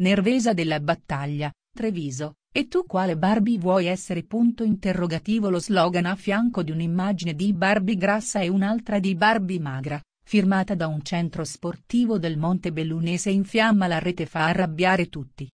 nervesa della battaglia, Treviso, e tu quale Barbie vuoi essere? Punto interrogativo Lo slogan a fianco di un'immagine di Barbie grassa e un'altra di Barbie magra, firmata da un centro sportivo del Monte Bellunese in fiamma la rete fa arrabbiare tutti.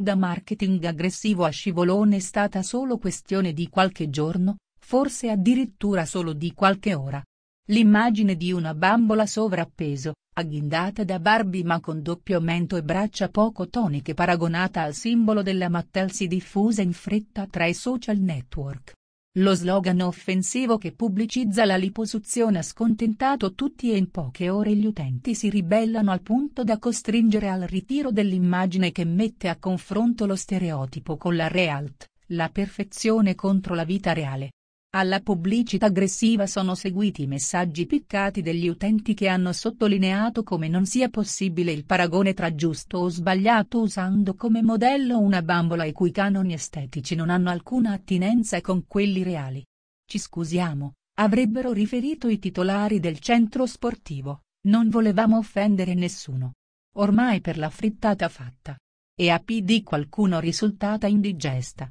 Da marketing aggressivo a scivolone è stata solo questione di qualche giorno, forse addirittura solo di qualche ora. L'immagine di una bambola sovrappeso, agghindata da Barbie ma con doppio mento e braccia poco toniche paragonata al simbolo della Mattel si diffuse in fretta tra i social network. Lo slogan offensivo che pubblicizza la liposuzione ha scontentato tutti e in poche ore gli utenti si ribellano al punto da costringere al ritiro dell'immagine che mette a confronto lo stereotipo con la realtà, la perfezione contro la vita reale. Alla pubblicità aggressiva sono seguiti i messaggi piccati degli utenti che hanno sottolineato come non sia possibile il paragone tra giusto o sbagliato usando come modello una bambola i cui canoni estetici non hanno alcuna attinenza con quelli reali. Ci scusiamo, avrebbero riferito i titolari del centro sportivo, non volevamo offendere nessuno. Ormai per la frittata fatta. E a PD qualcuno risultata indigesta.